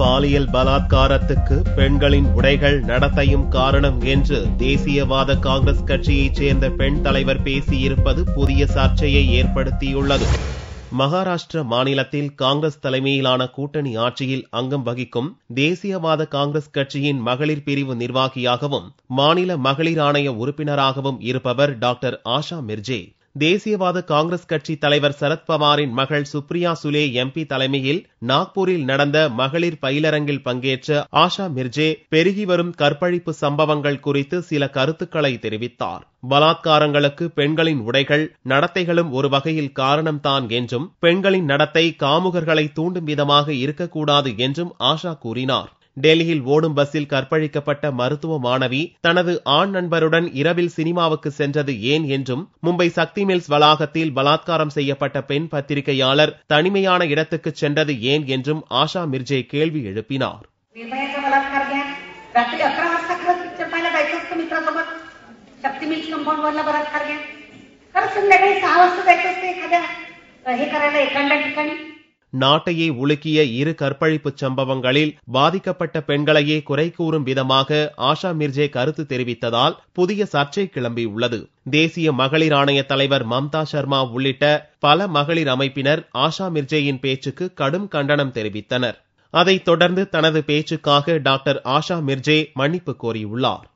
பாலியல் பலாத்காரத்துக்கு பெண்களின் உடைகள் நடத்தையும் காரணம் என்று தேசியவாத காங்கிரஸ் கட்சியைச் சேர்ந்த பெண் தலைவர் பேசியிருப்பது புதிய சர்ச்சையை ஏற்படுத்தியுள்ளது மகாராஷ்டிர மாநிலத்தில் காங்கிரஸ் தலைமையிலான கூட்டணி ஆட்சியில் அங்கம் வகிக்கும் தேசியவாத காங்கிரஸ் கட்சியின் மகளிர் பிரிவு நிர்வாகியாகவும் மாநில மகளிர் ஆணைய உறுப்பினராகவும் இருப்பவர் டாக்டர் ஆஷா மிர்ஜே தேசியவாத காங்கிரஸ் கட்சி தலைவர் சரத்பவாரின் மகள் சுப்ரியா சுலே எம்பி தலைமையில் நாக்பூரில் நடந்த மகளிர் பயிலரங்கில் பங்கேற்ற ஆஷா மிர்ஜே பெருகி வரும் கற்பழிப்பு சம்பவங்கள் குறித்து சில கருத்துக்களை தெரிவித்தார் பலாத்காரங்களுக்கு பெண்களின் உடைகள் நடத்தைகளும் ஒரு வகையில் காரணம்தான் என்றும் பெண்களின் நடத்தை காமுகர்களை தூண்டும் விதமாக இருக்கக்கூடாது என்றும் ஆஷா கூறினார் டெல்லியில் ஓடும் பஸ்ஸில் கற்பழிக்கப்பட்ட மருத்துவ மாணவி தனது ஆண் நண்பருடன் இரவில் சினிமாவுக்கு சென்றது ஏன் என்றும் மும்பை சக்தி மில்ஸ் வளாகத்தில் பலாத்காரம் செய்யப்பட்ட பெண் பத்திரிகையாளர் தனிமையான இடத்துக்கு சென்றது ஏன் என்றும் ஆஷா மிர்ஜே கேள்வி எழுப்பினார் हे करायला ठिकाणी நாட்டையே உலுக்கிய இரு கற்பழிப்பு சம்பவங்களில் பாதிக்கப்பட்ட பெண்களையே குறை கூறும் விதமாக ஆஷா மிர்ஜே கருத்து தெரிவித்ததால் புதிய சர்ச்சை கிளம்பியுள்ளது தேசிய மகளிர் ஆணைய தலைவர் மம்தா சர்மா உள்ளிட்ட பல மகளிர் அமைப்பினர் ஆஷா மிர்ஜேயின் பேச்சுக்கு கடும் கண்டனம் தெரிவித்தனர் அதைத் தொடர்ந்து தனது பேச்சுக்காக டாக்டர் ஆஷா மிர்ஜே மன்னிப்பு கோரியுள்ளார்